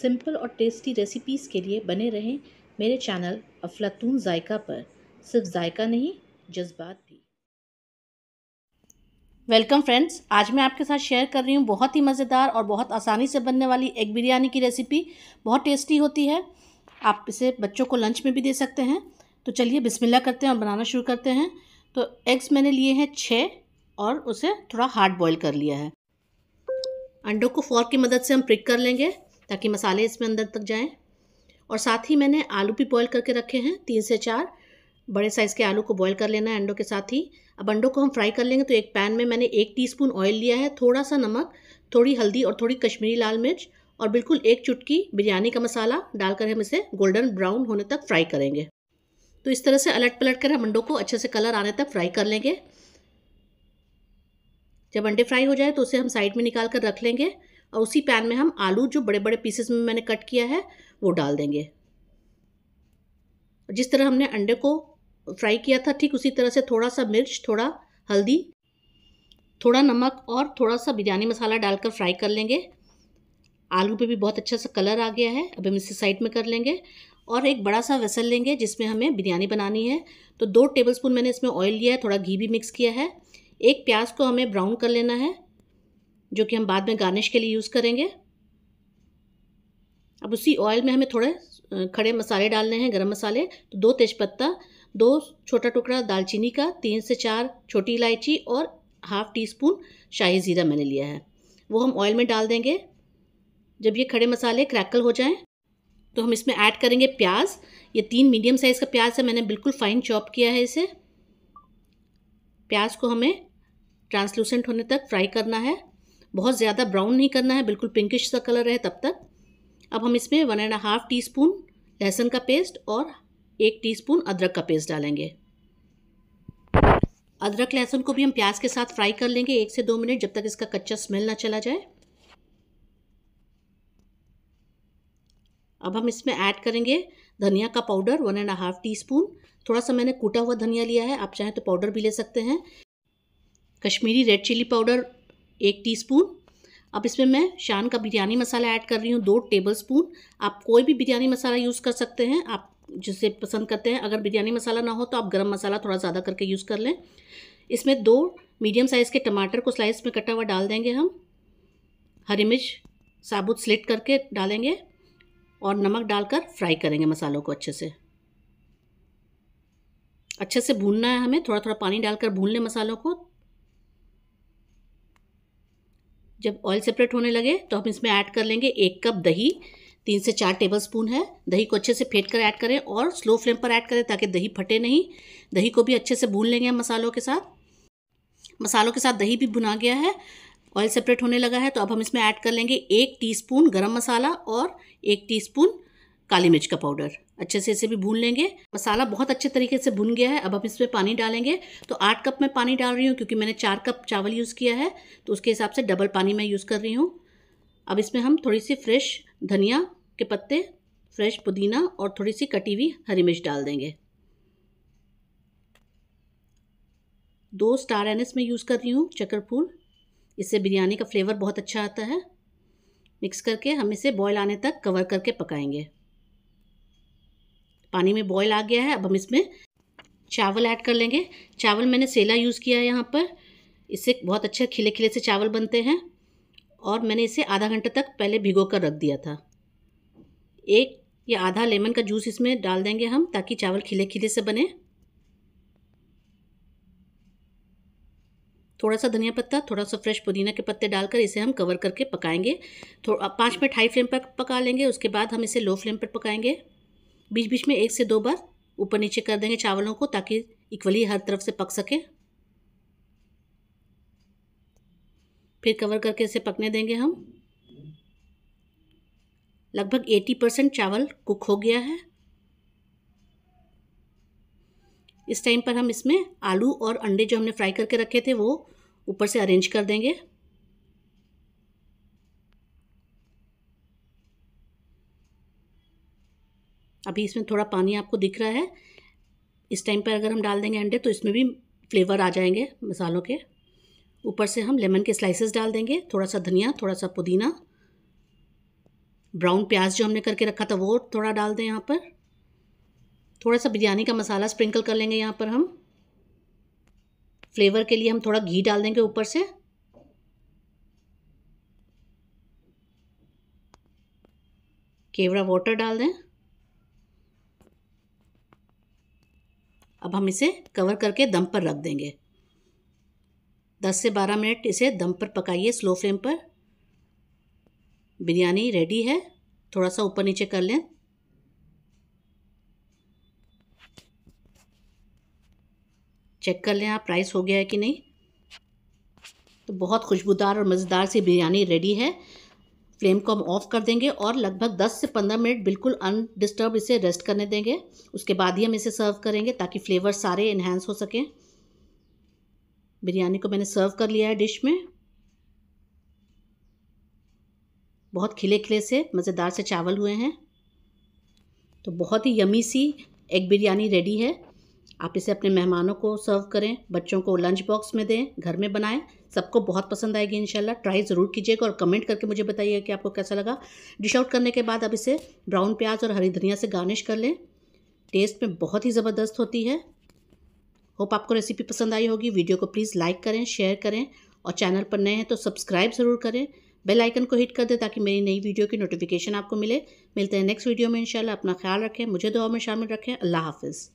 simple और tasty recipes के लिए बने रहें मेरे चैनल अफलातून जायका पर सिर्फ जायका नहीं जज्बात भी वेलकम फ्रेंड्स आज मैं आपके साथ शेयर कर रही हूँ बहुत ही मज़ेदार और बहुत आसानी से बनने वाली एग बिरयानी की रेसिपी बहुत टेस्टी होती है आप इसे बच्चों को लंच में भी दे सकते हैं तो चलिए बिस्मिल्लाह करते हैं और बनाना शुरू करते हैं तो एग्स मैंने लिए हैं छः और उसे थोड़ा हार्ड बॉयल कर लिया है अंडों को फॉर्क की मदद से हम प्रिक कर लेंगे ताकि मसाले इसमें अंदर तक जाएँ और साथ ही मैंने आलू भी बॉयल करके रखे हैं तीन से चार बड़े साइज़ के आलू को बॉयल कर लेना है अंडों के साथ ही अब अंडों को हम फ्राई कर लेंगे तो एक पैन में मैंने एक टीस्पून ऑयल लिया है थोड़ा सा नमक थोड़ी हल्दी और थोड़ी कश्मीरी लाल मिर्च और बिल्कुल एक चुटकी बिरयानी का मसाला डालकर हम इसे गोल्डन ब्राउन होने तक फ्राई करेंगे तो इस तरह से अलट पलट कर हम अंडों को अच्छे से कलर आने तक फ्राई कर लेंगे जब अंडे फ्राई हो जाए तो उसे हम साइड में निकाल कर रख लेंगे और उसी पैन में हम आलू जो बड़े बड़े पीसेस में मैंने कट किया है वो डाल देंगे जिस तरह हमने अंडे को फ्राई किया था ठीक उसी तरह से थोड़ा सा मिर्च थोड़ा हल्दी थोड़ा नमक और थोड़ा सा बिरयानी मसाला डालकर फ्राई कर लेंगे आलू पे भी बहुत अच्छा सा कलर आ गया है अब हम इसे साइड में कर लेंगे और एक बड़ा सा वेसल लेंगे जिसमें हमें बिरयानी बनानी है तो दो टेबलस्पून मैंने इसमें ऑयल लिया है थोड़ा घी भी मिक्स किया है एक प्याज को हमें ब्राउन कर लेना है जो कि हम बाद में गार्निश के लिए यूज़ करेंगे अब उसी ऑयल में हमें थोड़े खड़े मसाले डालने हैं गरम मसाले तो दो तेज़पत्ता दो छोटा टुकड़ा दालचीनी का तीन से चार छोटी इलायची और हाफ टी स्पून शाही ज़ीरा मैंने लिया है वो हम ऑयल में डाल देंगे जब ये खड़े मसाले क्रैकल हो जाएं तो हम इसमें ऐड करेंगे प्याज ये तीन मीडियम साइज़ का प्याज है मैंने बिल्कुल फ़ाइन चॉप किया है इसे प्याज को हमें ट्रांसलूसेंट होने तक फ्राई करना है बहुत ज़्यादा ब्राउन नहीं करना है बिल्कुल पिंकिश सा कलर है तब तक अब हम इसमें one and half teaspoon लहसुन का पेस्ट और एक टी स्पून अदरक का पेस्ट डालेंगे अदरक लहसुन को भी हम प्याज के साथ फ्राई कर लेंगे एक से दो मिनट जब तक इसका कच्चा स्मेल ना चला जाए अब हम इसमें ऐड करेंगे धनिया का powder one and half teaspoon थोड़ा सा मैंने कूटा हुआ धनिया लिया है आप चाहें तो पाउडर भी ले सकते हैं कश्मीरी रेड चिली पाउडर एक टीस्पून अब इसमें मैं शान का बिरयानी मसाला ऐड कर रही हूँ दो टेबल स्पून आप कोई भी बिरयानी मसाला यूज़ कर सकते हैं आप जिसे पसंद करते हैं अगर बिरयानी मसाला ना हो तो आप गरम मसाला थोड़ा ज़्यादा करके यूज़ कर लें इसमें दो मीडियम साइज़ के टमाटर को स्लाइस में कटा हुआ डाल देंगे हम हरी मिर्च साबुत स्लिट करके डालेंगे और नमक डालकर फ्राई करेंगे मसालों को अच्छे से अच्छे से भूनना है हमें थोड़ा थोड़ा पानी डालकर भून लें मसालों को जब ऑयल सेपरेट होने लगे तो हम इसमें ऐड कर लेंगे एक कप दही तीन से चार टेबल स्पून है दही को अच्छे से फेंट कर ऐड करें और स्लो फ्लेम पर ऐड करें ताकि दही फटे नहीं दही को भी अच्छे से भून लेंगे हम मसालों के साथ मसालों के साथ दही भी भुना गया है ऑयल सेपरेट होने लगा है तो अब हम इसमें ऐड कर लेंगे एक टीस्पून गरम मसाला और एक टीस्पून काली मिर्च का पाउडर अच्छे से इसे भी भून लेंगे मसाला बहुत अच्छे तरीके से भुन गया है अब हम इसमें पानी डालेंगे तो आठ कप मैं पानी डाल रही हूँ क्योंकि मैंने चार कप चावल यूज़ किया है तो उसके हिसाब से डबल पानी मैं यूज़ कर रही हूँ अब इसमें हम थोड़ी सी फ्रेश धनिया के पत्ते फ्रेश पुदीना और थोड़ी सी कटी हुई हरी मिर्च डाल देंगे दो स्टार एनिस में यूज़ कर रही हूँ चक्कर फूल इससे बिरयानी का फ्लेवर बहुत अच्छा आता है मिक्स करके हम इसे बॉयल आने तक कवर करके पकाएंगे पानी में बॉयल आ गया है अब हम इसमें चावल ऐड कर लेंगे चावल मैंने सेला यूज़ किया है यहाँ पर इससे बहुत अच्छे खिले खिले से चावल बनते हैं और मैंने इसे आधा घंटे तक पहले भिगो कर रख दिया था एक या आधा लेमन का जूस इसमें डाल देंगे हम ताकि चावल खिले खिले से बने थोड़ा सा धनिया पत्ता थोड़ा सा फ्रेश पुदीना के पत्ते डालकर इसे हम कवर करके पकाएंगे थोड़ा पाँच मिनट हाई फ्लेम पर पका लेंगे उसके बाद हम इसे लो फ्लेम पर पकाएंगे बीच बीच में एक से दो बार ऊपर नीचे कर देंगे चावलों को ताकि इक्वली हर तरफ से पक सके फिर कवर करके इसे पकने देंगे हम लगभग 80 परसेंट चावल कुक हो गया है इस टाइम पर हम इसमें आलू और अंडे जो हमने फ्राई करके रखे थे वो ऊपर से अरेंज कर देंगे अभी इसमें थोड़ा पानी आपको दिख रहा है इस टाइम पर अगर हम डाल देंगे अंडे तो इसमें भी फ्लेवर आ जाएंगे मसालों के ऊपर से हम लेमन के स्लाइसेस डाल देंगे थोड़ा सा धनिया थोड़ा सा पुदीना ब्राउन प्याज जो हमने करके रखा था वो थोड़ा डाल दें यहाँ पर थोड़ा सा बिरयानी का मसाला स्प्रिंकल कर लेंगे यहाँ पर हम फ्लेवर के लिए हम थोड़ा घी डाल देंगे ऊपर से केवड़ा वाटर डाल दें अब हम इसे कवर करके दम पर रख देंगे दस से बारह मिनट इसे दम पर पकाइए स्लो फ्लेम पर बिरयानी रेडी है थोड़ा सा ऊपर नीचे कर लें चेक कर लें आप राइस हो गया है कि नहीं तो बहुत खुशबूदार और मज़ेदार सी बिरयानी रेडी है फ्लेम को हम ऑफ कर देंगे और लगभग 10 से 15 मिनट बिल्कुल अनडिस्टर्ब इसे रेस्ट करने देंगे उसके बाद ही हम इसे सर्व करेंगे ताकि फ्लेवर सारे इन्हेंस हो सकें बिरयानी को मैंने सर्व कर लिया है डिश में बहुत खिले खिले से मज़ेदार से चावल हुए हैं तो बहुत ही यमी सी एग बिरयानी रेडी है आप इसे अपने मेहमानों को सर्व करें बच्चों को लंच बॉक्स में दें घर में बनाएं सबको बहुत पसंद आएगी इनशाला ट्राई ज़रूर कीजिएगा और कमेंट करके मुझे बताइए कि आपको कैसा लगा डिश आउट करने के बाद अब इसे ब्राउन प्याज और हरी धनिया से गार्निश कर लें टेस्ट में बहुत ही ज़बरदस्त होती है होप आपको रेसिपी पसंद आई होगी वीडियो को प्लीज़ लाइक करें शेयर करें और चैनल पर नए हैं तो सब्सक्राइब ज़रूर करें बेल आइकन को हिट कर दें ताकि मेरी नई वीडियो की नोटिफिकेशन आपको मिले मिलते हैं नेक्स्ट वीडियो में इंशाल्लाह अपना ख्याल रखें मुझे दुआ में शामिल रखें अल्लाह हाफिज़